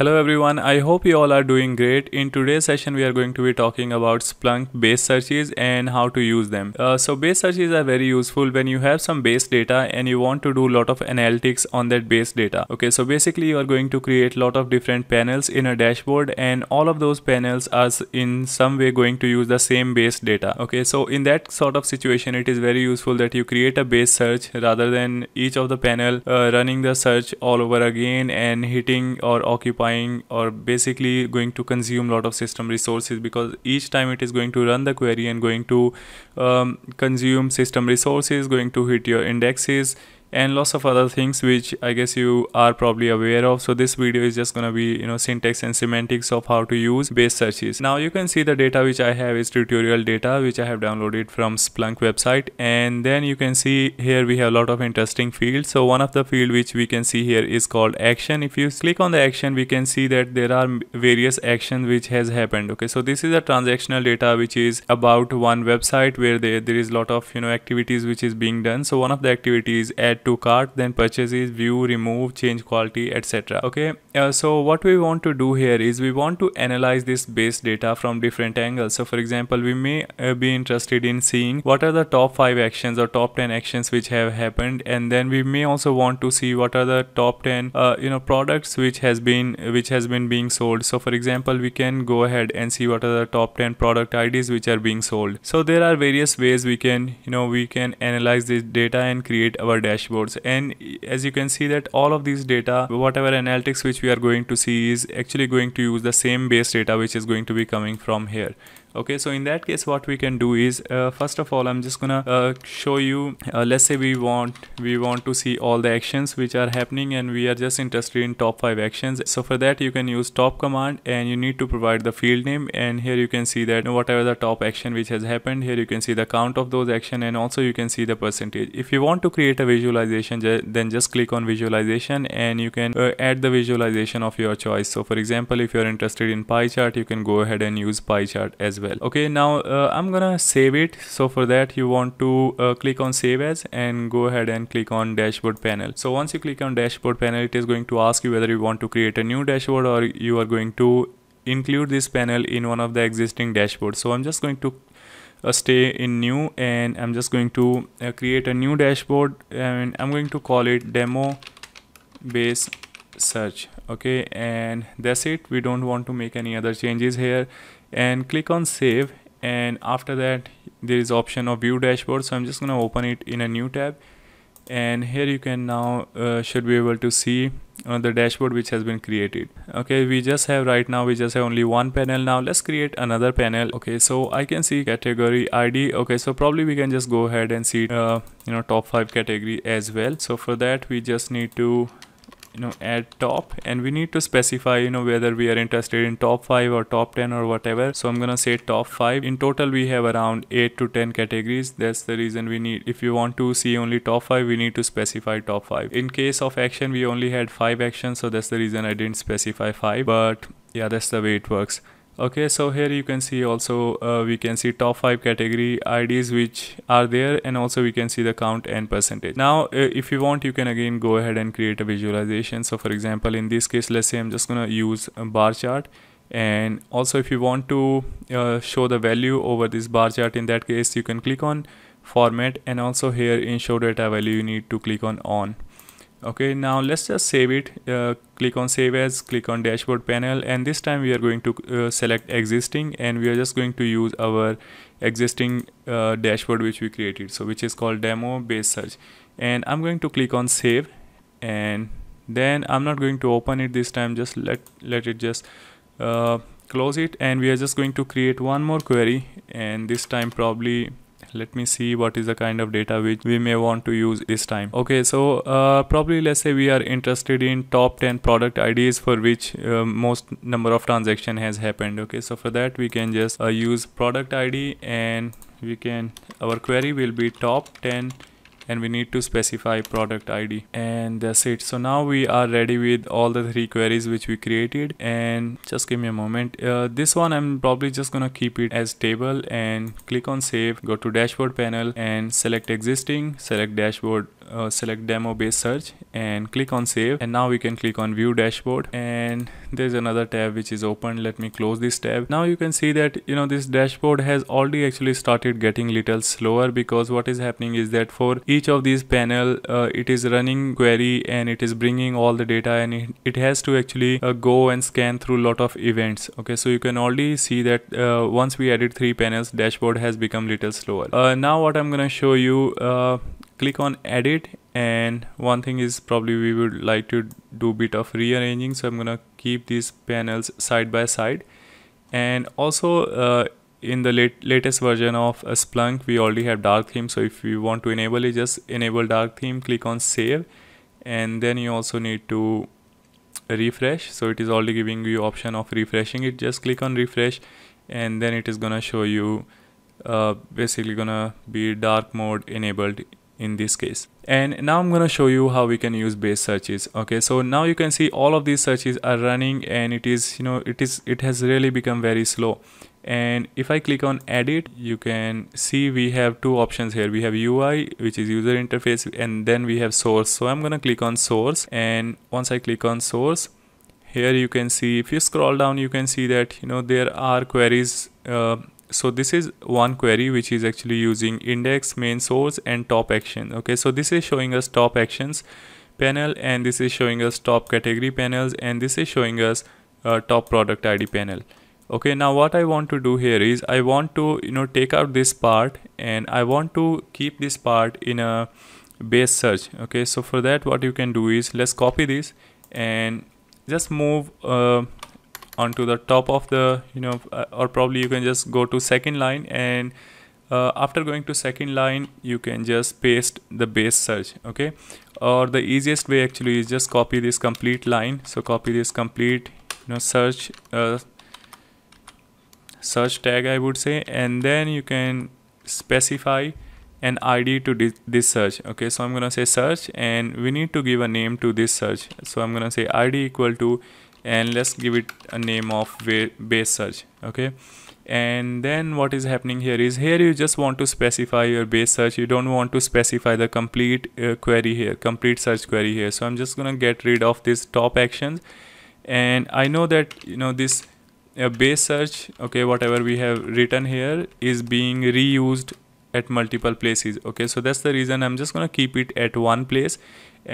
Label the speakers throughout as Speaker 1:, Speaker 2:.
Speaker 1: Hello everyone, I hope you all are doing great. In today's session, we are going to be talking about Splunk base searches and how to use them. Uh, so base searches are very useful when you have some base data and you want to do a lot of analytics on that base data. Okay, so basically you are going to create a lot of different panels in a dashboard and all of those panels are in some way going to use the same base data. Okay, so in that sort of situation, it is very useful that you create a base search rather than each of the panel uh, running the search all over again and hitting or occupying or basically going to consume a lot of system resources because each time it is going to run the query and going to um, consume system resources going to hit your indexes and lots of other things which I guess you are probably aware of. So this video is just gonna be you know syntax and semantics of how to use base searches. Now you can see the data which I have is tutorial data which I have downloaded from Splunk website and then you can see here we have a lot of interesting fields. So one of the field which we can see here is called action. If you click on the action we can see that there are various action which has happened. Okay so this is a transactional data which is about one website where there, there is a lot of you know activities which is being done. So one of the activities at add to cart then purchases view remove change quality etc okay uh, so what we want to do here is we want to analyze this base data from different angles so for example we may uh, be interested in seeing what are the top 5 actions or top 10 actions which have happened and then we may also want to see what are the top 10 uh, you know products which has been which has been being sold so for example we can go ahead and see what are the top 10 product IDs which are being sold so there are various ways we can you know we can analyze this data and create our dashboard dashboards and as you can see that all of these data whatever analytics which we are going to see is actually going to use the same base data which is going to be coming from here okay so in that case what we can do is uh, first of all i'm just gonna uh, show you uh, let's say we want we want to see all the actions which are happening and we are just interested in top five actions so for that you can use top command and you need to provide the field name and here you can see that whatever the top action which has happened here you can see the count of those action and also you can see the percentage if you want to create a visualization then just click on visualization and you can uh, add the visualization of your choice so for example if you're interested in pie chart you can go ahead and use pie chart as well well okay now uh, I'm gonna save it so for that you want to uh, click on save as and go ahead and click on dashboard panel so once you click on dashboard panel it is going to ask you whether you want to create a new dashboard or you are going to include this panel in one of the existing dashboards so I'm just going to uh, stay in new and I'm just going to uh, create a new dashboard and I'm going to call it demo base search okay and that's it we don't want to make any other changes here and click on save and after that there is option of view dashboard so I'm just gonna open it in a new tab and here you can now uh, should be able to see uh, the dashboard which has been created okay we just have right now we just have only one panel now let's create another panel okay so i can see category id okay so probably we can just go ahead and see uh, you know top five category as well so for that we just need to you know add top and we need to specify you know whether we are interested in top 5 or top 10 or whatever so i'm gonna say top 5 in total we have around 8 to 10 categories that's the reason we need if you want to see only top 5 we need to specify top 5 in case of action we only had 5 actions so that's the reason i didn't specify 5 but yeah that's the way it works okay so here you can see also uh, we can see top 5 category IDs which are there and also we can see the count and percentage now uh, if you want you can again go ahead and create a visualization so for example in this case let's say I'm just gonna use a bar chart and also if you want to uh, show the value over this bar chart in that case you can click on format and also here in show data value you need to click on on okay now let's just save it uh, click on save as click on dashboard panel and this time we are going to uh, select existing and we are just going to use our existing uh, dashboard which we created so which is called demo base search and I'm going to click on save and then I'm not going to open it this time just let let it just uh, close it and we are just going to create one more query and this time probably let me see what is the kind of data which we may want to use this time okay so uh, probably let's say we are interested in top 10 product IDs for which uh, most number of transaction has happened okay so for that we can just uh, use product ID and we can our query will be top 10 and we need to specify product ID and that's it. So now we are ready with all the three queries which we created and just give me a moment. Uh, this one I'm probably just gonna keep it as table and click on save, go to dashboard panel and select existing, select dashboard uh, select demo base search and click on save and now we can click on view dashboard and there's another tab which is open let me close this tab now you can see that you know this dashboard has already actually started getting little slower because what is happening is that for each of these panel uh, it is running query and it is bringing all the data and it, it has to actually uh, go and scan through lot of events okay so you can already see that uh, once we added three panels dashboard has become little slower uh, now what I'm gonna show you uh, click on edit and one thing is probably we would like to do bit of rearranging so I'm gonna keep these panels side by side and also uh, in the late, latest version of uh, Splunk we already have dark theme so if you want to enable it just enable dark theme click on save and then you also need to refresh so it is already giving you option of refreshing it just click on refresh and then it is gonna show you uh, basically gonna be dark mode enabled in this case and now i'm going to show you how we can use base searches okay so now you can see all of these searches are running and it is you know it is it has really become very slow and if i click on edit you can see we have two options here we have ui which is user interface and then we have source so i'm going to click on source and once i click on source here you can see if you scroll down you can see that you know there are queries uh, so this is one query which is actually using index main source and top action okay so this is showing us top actions panel and this is showing us top category panels and this is showing us uh, top product id panel okay now what i want to do here is i want to you know take out this part and i want to keep this part in a base search okay so for that what you can do is let's copy this and just move uh, onto the top of the you know uh, or probably you can just go to second line and uh, after going to second line you can just paste the base search okay or the easiest way actually is just copy this complete line so copy this complete you know search uh, search tag I would say and then you can specify an ID to this search okay so I'm gonna say search and we need to give a name to this search so I'm gonna say ID equal to and let's give it a name of base search okay and then what is happening here is here you just want to specify your base search you don't want to specify the complete uh, query here complete search query here so i'm just going to get rid of this top actions and i know that you know this uh, base search okay whatever we have written here is being reused at multiple places okay so that's the reason i'm just going to keep it at one place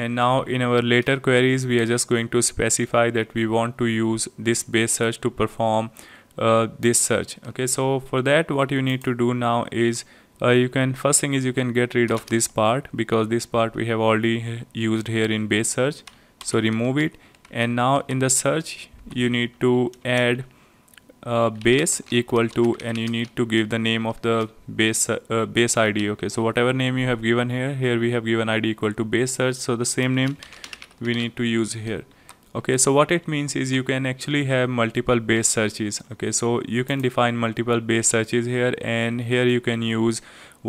Speaker 1: and now in our later queries we are just going to specify that we want to use this base search to perform uh, this search okay so for that what you need to do now is uh, you can first thing is you can get rid of this part because this part we have already used here in base search so remove it and now in the search you need to add uh, base equal to and you need to give the name of the base uh, base id okay so whatever name you have given here here we have given id equal to base search so the same name we need to use here okay so what it means is you can actually have multiple base searches okay so you can define multiple base searches here and here you can use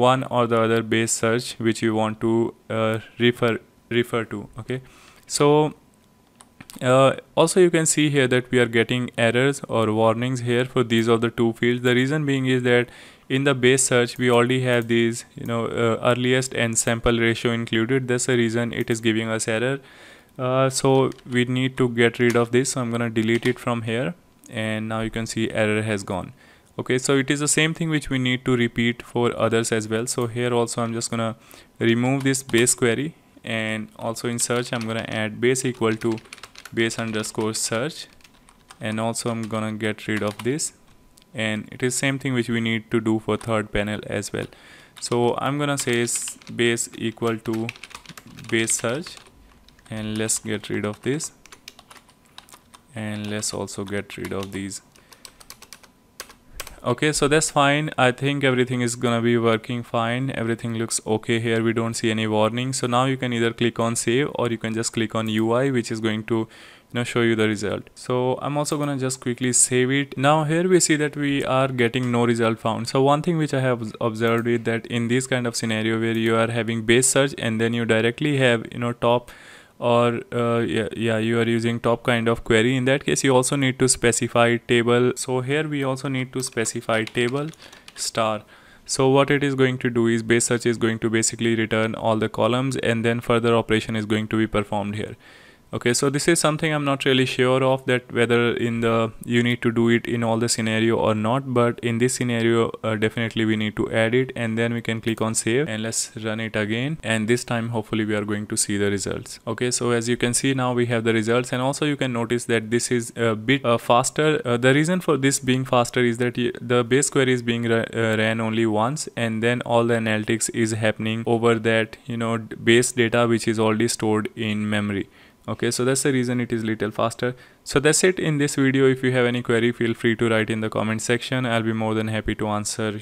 Speaker 1: one or the other base search which you want to uh, refer refer to okay so uh, also you can see here that we are getting errors or warnings here for these of the two fields the reason being is that in the base search we already have these you know uh, earliest and sample ratio included that's the reason it is giving us error uh, so we need to get rid of this so I'm gonna delete it from here and now you can see error has gone okay so it is the same thing which we need to repeat for others as well so here also I'm just gonna remove this base query and also in search I'm gonna add base equal to base underscore search and also I'm gonna get rid of this and it is same thing which we need to do for third panel as well so I'm gonna say base equal to base search and let's get rid of this and let's also get rid of these okay so that's fine i think everything is gonna be working fine everything looks okay here we don't see any warning so now you can either click on save or you can just click on ui which is going to you know show you the result so i'm also gonna just quickly save it now here we see that we are getting no result found so one thing which i have observed is that in this kind of scenario where you are having base search and then you directly have you know top or uh, yeah, yeah you are using top kind of query in that case you also need to specify table so here we also need to specify table star so what it is going to do is base search is going to basically return all the columns and then further operation is going to be performed here okay so this is something i'm not really sure of that whether in the you need to do it in all the scenario or not but in this scenario uh, definitely we need to add it and then we can click on save and let's run it again and this time hopefully we are going to see the results okay so as you can see now we have the results and also you can notice that this is a bit uh, faster uh, the reason for this being faster is that the base query is being uh, ran only once and then all the analytics is happening over that you know base data which is already stored in memory okay so that's the reason it is little faster so that's it in this video if you have any query feel free to write in the comment section i'll be more than happy to answer